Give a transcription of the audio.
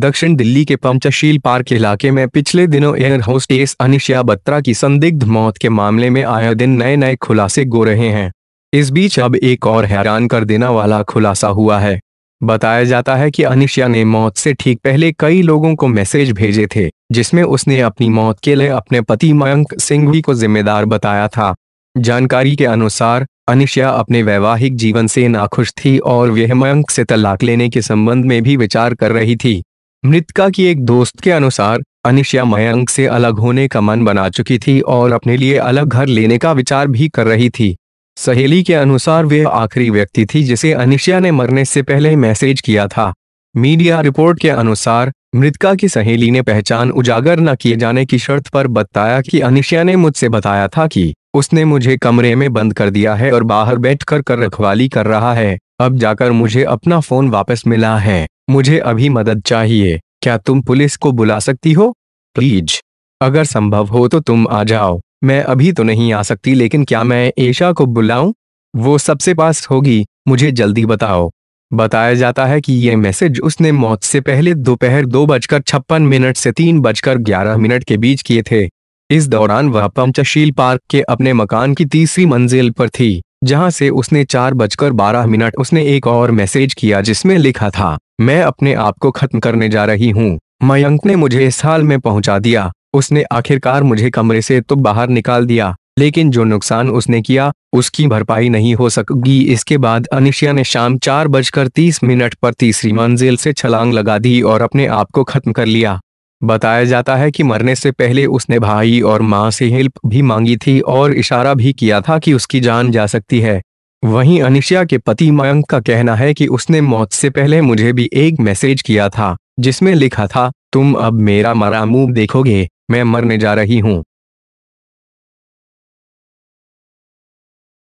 दक्षिण दिल्ली के पंचशील पार्क इलाके में पिछले दिनों एयर होस्टेस अनिशा बत्रा की संदिग्ध मौत के मामले में आए दिन नए नए खुलासे गो रहे हैं इस बीच अब एक और हैरान कर देना वाला खुलासा हुआ है बताया जाता है कि अनिशा ने मौत से ठीक पहले कई लोगों को मैसेज भेजे थे जिसमें उसने अपनी मौत के लिए अपने पति मयंक सिंघवी को जिम्मेदार बताया था जानकारी के अनुसार अनिशा अपने वैवाहिक जीवन से नाखुश थी और वह मयंक से तलाक लेने के संबंध में भी विचार कर रही थी मृतका की एक दोस्त के अनुसार अनिशा मयंक से अलग होने का मन बना चुकी थी और अपने लिए अलग घर लेने का विचार भी कर रही थी सहेली के अनुसार वे आखिरी व्यक्ति थी जिसे अनिशा ने मरने से पहले मैसेज किया था मीडिया रिपोर्ट के अनुसार मृतका की सहेली ने पहचान उजागर न किए जाने की शर्त पर बताया कि अनिशा ने मुझसे बताया था कि उसने मुझे कमरे में बंद कर दिया है और बाहर बैठकर कर रखवाली कर रहा है अब जाकर मुझे अपना फोन वापस मिला है मुझे अभी मदद चाहिए क्या तुम पुलिस को बुला सकती हो प्लीज अगर संभव हो तो तुम आ जाओ मैं अभी तो नहीं आ सकती लेकिन क्या मैं ऐशा को बुलाऊं वो सबसे पास होगी मुझे जल्दी बताओ बताया जाता है कि यह मैसेज उसने मौत से पहले दोपहर दो, दो बजकर छप्पन मिनट से तीन बजकर ग्यारह मिनट के बीच किए थे इस दौरान वह पंचशील पार्क के अपने मकान की तीसरी मंजिल पर थी जहां से उसने चार बजकर बारह मिनट उसने एक और मैसेज किया जिसमें लिखा था मैं अपने आप को खत्म करने जा रही हूँ मयंक ने मुझे इस हाल में पहुँचा दिया उसने आखिरकार मुझे कमरे से तो बाहर निकाल दिया लेकिन जो नुकसान उसने किया उसकी भरपाई नहीं हो सकेगी इसके बाद अनिशिया ने शाम चार बजकर तीस मिनट पर तीसरी मंजिल से छलांग लगा दी और अपने आप को खत्म कर लिया बताया जाता है कि मरने से पहले उसने भाई और माँ से हेल्प भी मांगी थी और इशारा भी किया था कि उसकी जान जा सकती है वहीं अनिशा के पति मयंक का कहना है कि उसने मौत से पहले मुझे भी एक मैसेज किया था जिसमें लिखा था तुम अब मेरा मरा मुंह देखोगे मैं मरने जा रही हूँ